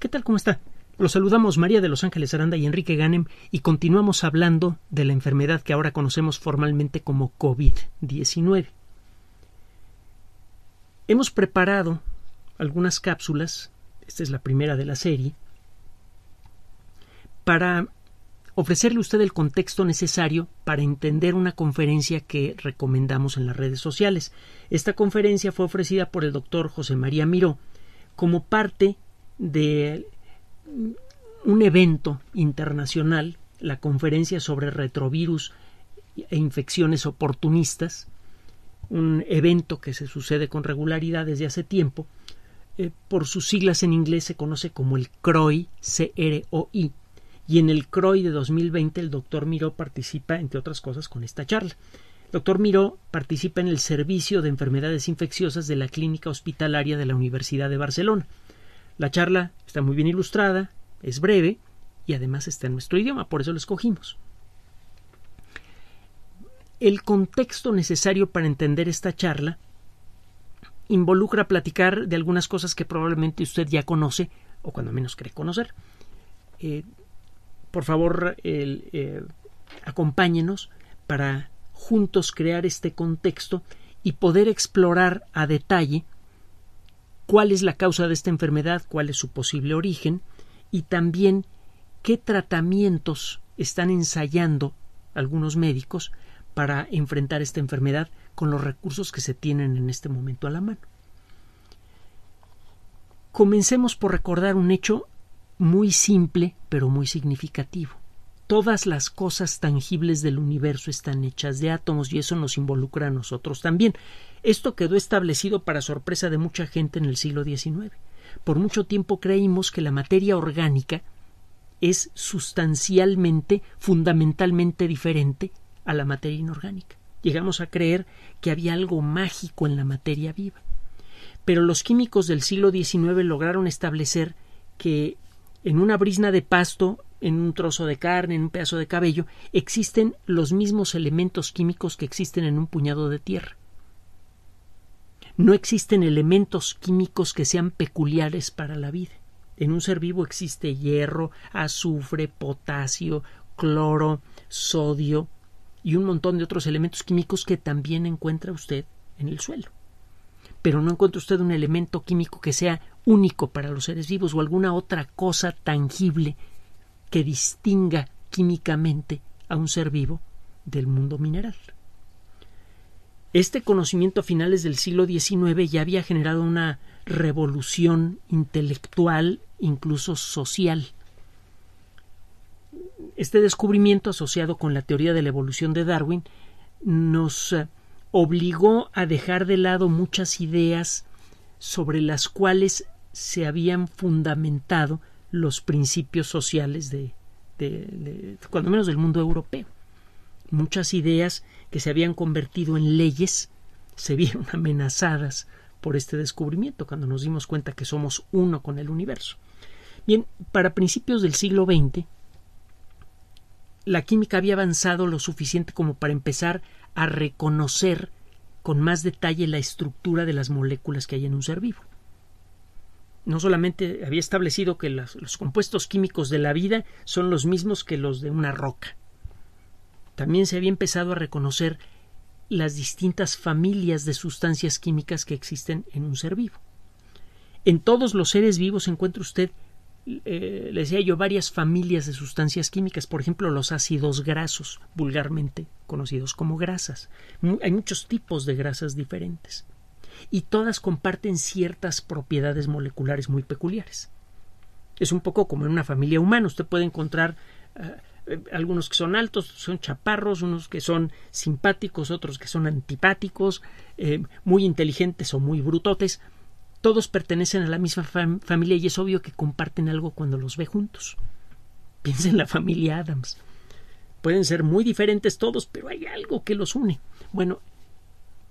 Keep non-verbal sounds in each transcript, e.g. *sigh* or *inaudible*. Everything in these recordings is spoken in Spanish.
¿Qué tal? ¿Cómo está? Los saludamos María de Los Ángeles Aranda y Enrique Ganem y continuamos hablando de la enfermedad que ahora conocemos formalmente como COVID-19. Hemos preparado algunas cápsulas, esta es la primera de la serie, para ofrecerle usted el contexto necesario para entender una conferencia que recomendamos en las redes sociales. Esta conferencia fue ofrecida por el doctor José María Miró como parte de un evento internacional, la conferencia sobre retrovirus e infecciones oportunistas, un evento que se sucede con regularidad desde hace tiempo. Eh, por sus siglas en inglés se conoce como el CROI, C-R-O-I. Y en el CROI de 2020 el doctor Miró participa, entre otras cosas, con esta charla. El doctor Miró participa en el servicio de enfermedades infecciosas de la Clínica Hospitalaria de la Universidad de Barcelona. La charla está muy bien ilustrada, es breve y además está en nuestro idioma, por eso lo escogimos. El contexto necesario para entender esta charla involucra platicar de algunas cosas que probablemente usted ya conoce o cuando menos cree conocer. Eh, por favor, eh, acompáñenos para juntos crear este contexto y poder explorar a detalle cuál es la causa de esta enfermedad, cuál es su posible origen y también qué tratamientos están ensayando algunos médicos para enfrentar esta enfermedad con los recursos que se tienen en este momento a la mano. Comencemos por recordar un hecho muy simple pero muy significativo todas las cosas tangibles del universo están hechas de átomos y eso nos involucra a nosotros también. Esto quedó establecido para sorpresa de mucha gente en el siglo XIX. Por mucho tiempo creímos que la materia orgánica es sustancialmente, fundamentalmente diferente a la materia inorgánica. Llegamos a creer que había algo mágico en la materia viva. Pero los químicos del siglo XIX lograron establecer que en una brisna de pasto en un trozo de carne, en un pedazo de cabello, existen los mismos elementos químicos que existen en un puñado de tierra. No existen elementos químicos que sean peculiares para la vida. En un ser vivo existe hierro, azufre, potasio, cloro, sodio y un montón de otros elementos químicos que también encuentra usted en el suelo. Pero no encuentra usted un elemento químico que sea único para los seres vivos o alguna otra cosa tangible que distinga químicamente a un ser vivo del mundo mineral. Este conocimiento a finales del siglo XIX ya había generado una revolución intelectual, incluso social. Este descubrimiento, asociado con la teoría de la evolución de Darwin, nos eh, obligó a dejar de lado muchas ideas sobre las cuales se habían fundamentado los principios sociales de, cuando menos del mundo europeo. Muchas ideas que se habían convertido en leyes se vieron *laughs* amenazadas por este descubrimiento, cuando nos dimos cuenta que somos uno con el universo. Bien, para principios del siglo XX, la química había avanzado lo suficiente como para empezar a reconocer con más detalle la estructura de las moléculas que hay en un ser vivo no solamente había establecido que los, compuestos químicos de la vida son los mismos que los de una roca, también se había empezado a reconocer las distintas familias de sustancias químicas que existen en un ser vivo. En todos los seres vivos encuentra usted, eh, le decía yo, varias familias de sustancias químicas, por ejemplo los ácidos grasos, vulgarmente conocidos como grasas. Hay muchos tipos de grasas diferentes y todas comparten ciertas propiedades moleculares muy peculiares. Es un poco como en una familia humana, usted puede encontrar eh, eh, algunos que son altos, son chaparros, unos que son simpáticos, otros que son antipáticos, eh, muy inteligentes o muy brutotes. Todos pertenecen a la misma familia y es obvio que comparten algo cuando los ve juntos. Piensa en la familia Adams. Pueden ser muy diferentes todos, pero hay algo que los une. Bueno,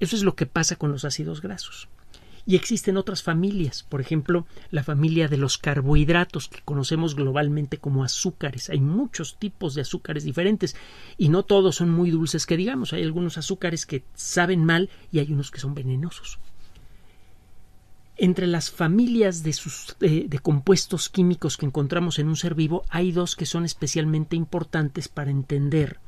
eso es lo que pasa con los ácidos grasos. Y existen otras familias, por ejemplo, la familia de los carbohidratos, que conocemos globalmente como azúcares. Hay muchos tipos de azúcares diferentes y no todos son muy dulces, que digamos, hay algunos azúcares que saben mal y hay unos que son venenosos. Entre las familias de, eh, de compuestos químicos que encontramos en un ser vivo hay dos que son especialmente importantes para entender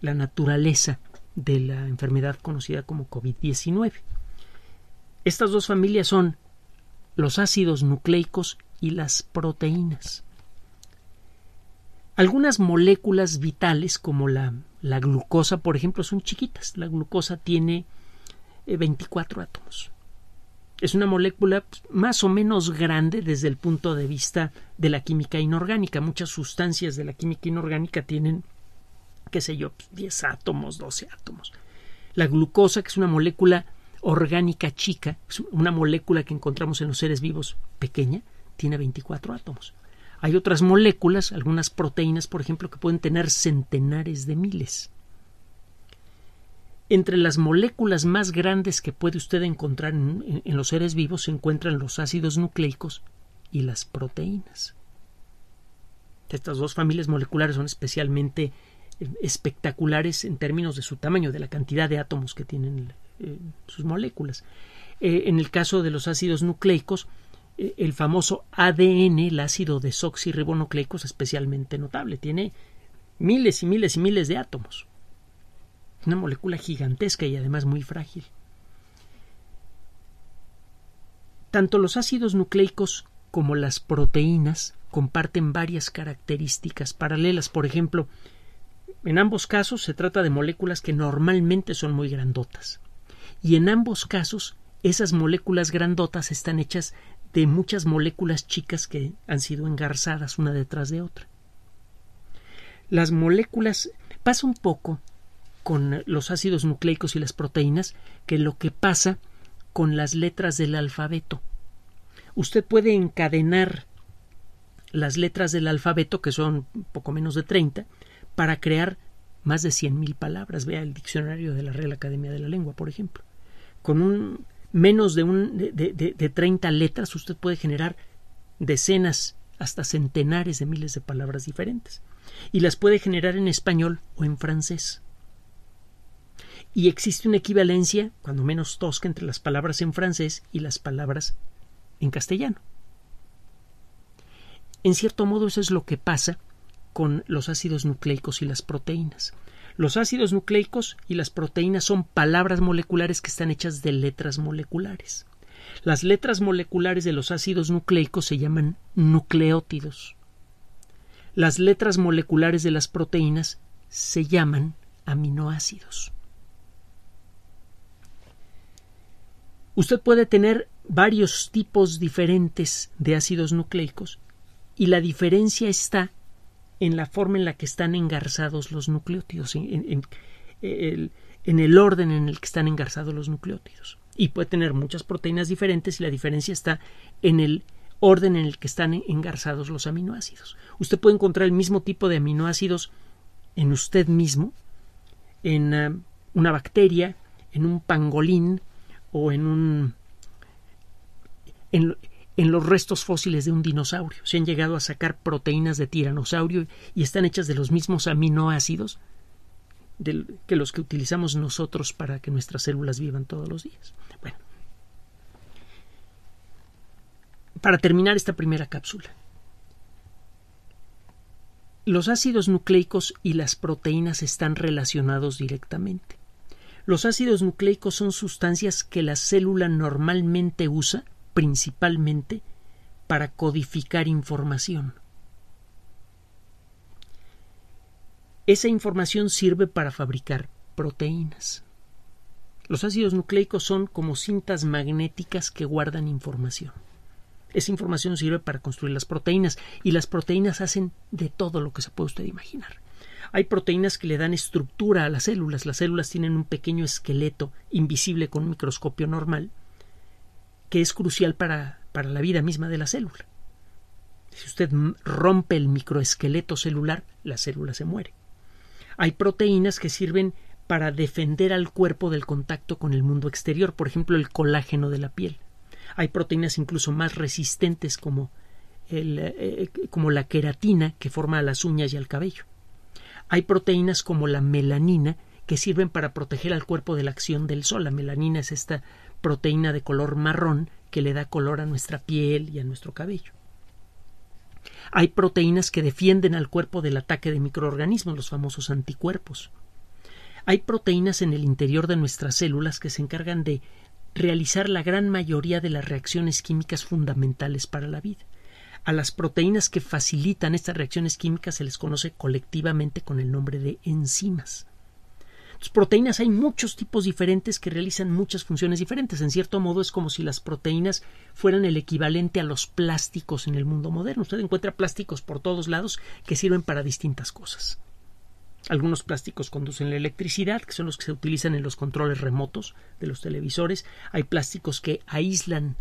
la naturaleza de la enfermedad conocida como COVID-19. Estas dos familias son los ácidos nucleicos y las proteínas. Algunas moléculas vitales como la, la glucosa, por ejemplo, son chiquitas. La glucosa tiene 24 eh, átomos. Es una molécula pues, más o menos grande desde el punto de vista de la química inorgánica. Muchas sustancias de la química inorgánica tienen qué sé yo, 10 átomos, 12 átomos. La glucosa, que es una molécula orgánica chica, una molécula que encontramos en los seres vivos pequeña, tiene 24 átomos. Hay otras moléculas, algunas proteínas, por ejemplo, que pueden tener centenares de miles. Entre las moléculas más grandes que puede usted encontrar en los seres vivos se encuentran los ácidos nucleicos y las proteínas. Estas dos familias moleculares son especialmente espectaculares en términos de su tamaño, de la cantidad de átomos que tienen eh, sus moléculas. Eh, en el caso de los ácidos nucleicos, eh, el famoso ADN, el ácido desoxirribonucleico, es especialmente notable. Tiene miles y miles y miles de átomos. Una molécula gigantesca y además muy frágil. Tanto los ácidos nucleicos como las proteínas comparten varias características paralelas. Por ejemplo, en ambos casos se trata de moléculas que normalmente son muy grandotas. Y en ambos casos esas moléculas grandotas están hechas de muchas moléculas chicas que han sido engarzadas una detrás de otra. Las moléculas pasa un poco con los ácidos nucleicos y las proteínas que lo que pasa con las letras del alfabeto. Usted puede encadenar las letras del alfabeto, que son poco menos de 30, para crear más de 100.000 palabras. Vea el diccionario de la Real Academia de la Lengua, por ejemplo. Con un, menos de, un, de, de 30 letras usted puede generar decenas, hasta centenares de miles de palabras diferentes. Y las puede generar en español o en francés. Y existe una equivalencia, cuando menos tosca, entre las palabras en francés y las palabras en castellano. En cierto modo eso es lo que pasa con los ácidos nucleicos y las proteínas. Los ácidos nucleicos y las proteínas son palabras moleculares que están hechas de letras moleculares. Las letras moleculares de los ácidos nucleicos se llaman nucleótidos. Las letras moleculares de las proteínas se llaman aminoácidos. Usted puede tener varios tipos diferentes de ácidos nucleicos y la diferencia está en la forma en la que están engarzados los nucleótidos, en, el, orden en el que están engarzados los nucleótidos. Y puede tener muchas proteínas diferentes y la diferencia está en el orden en el que están engarzados los aminoácidos. Usted puede encontrar el mismo tipo de aminoácidos en usted mismo, en eh, una bacteria, en un pangolín o en un... En, en los restos fósiles de un dinosaurio. Se han llegado a sacar proteínas de tiranosaurio y están hechas de los mismos aminoácidos que los que utilizamos nosotros para que nuestras células vivan todos los días. Bueno, para terminar esta primera cápsula, los ácidos nucleicos y las proteínas están relacionados directamente. Los ácidos nucleicos son sustancias que la célula normalmente usa principalmente para codificar información. Esa información sirve para fabricar proteínas. Los ácidos nucleicos son como cintas magnéticas que guardan información. Esa información sirve para construir las proteínas y las proteínas hacen de todo lo que se puede usted imaginar. Hay proteínas que le dan estructura a las células. Las células tienen un pequeño esqueleto invisible con un microscopio normal que es crucial para, para la vida misma de la célula. Si usted rompe el microesqueleto celular, la célula se muere. Hay proteínas que sirven para defender al cuerpo del contacto con el mundo exterior, por ejemplo el colágeno de la piel. Hay proteínas incluso más resistentes como, el, eh, eh, como la queratina que forma a las uñas y al cabello. Hay proteínas como la melanina que sirven para proteger al cuerpo de la acción del sol. La melanina es esta proteína de color marrón que le da color a nuestra piel y a nuestro cabello. Hay proteínas que defienden al cuerpo del ataque de microorganismos, los famosos anticuerpos. Hay proteínas en el interior de nuestras células que se encargan de realizar la gran mayoría de las reacciones químicas fundamentales para la vida. A las proteínas que facilitan estas reacciones químicas se les conoce colectivamente con el nombre de enzimas proteínas hay muchos tipos diferentes que realizan muchas funciones diferentes. En cierto modo es como si las proteínas fueran el equivalente a los plásticos en el mundo moderno. Usted encuentra plásticos por todos lados que sirven para distintas cosas. Algunos plásticos conducen la electricidad, que son los que se utilizan en los controles remotos de los televisores. Hay plásticos que aíslan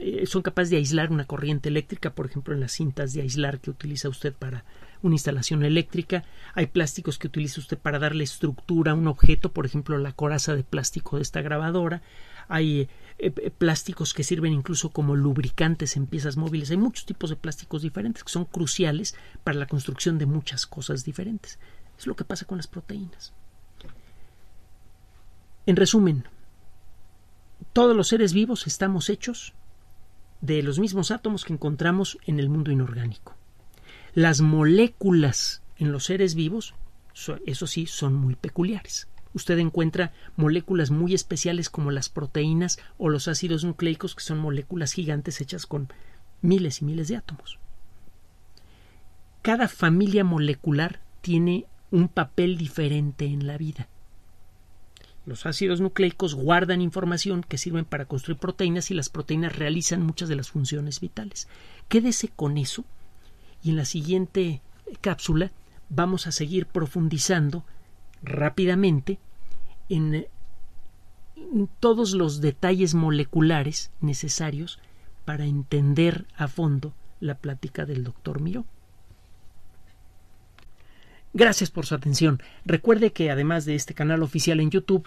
eh, son capaces de aislar una corriente eléctrica, por ejemplo, en las cintas de aislar que utiliza usted para una instalación eléctrica. Hay plásticos que utiliza usted para darle estructura a un objeto, por ejemplo, la coraza de plástico de esta grabadora. Hay eh, eh, plásticos que sirven incluso como lubricantes en piezas móviles. Hay muchos tipos de plásticos diferentes que son cruciales para la construcción de muchas cosas diferentes. Es lo que pasa con las proteínas. En resumen, todos los seres vivos estamos hechos de los mismos átomos que encontramos en el mundo inorgánico. Las moléculas en los seres vivos, eso sí, son muy peculiares. Usted encuentra moléculas muy especiales como las proteínas o los ácidos nucleicos, que son moléculas gigantes hechas con miles y miles de átomos. Cada familia molecular tiene un papel diferente en la vida. Los ácidos nucleicos guardan información que sirven para construir proteínas y las proteínas realizan muchas de las funciones vitales. Quédese con eso y en la siguiente cápsula vamos a seguir profundizando rápidamente en eh, todos los detalles moleculares necesarios para entender a fondo la plática del doctor Miró. Gracias por su atención. Recuerde que además de este canal oficial en YouTube,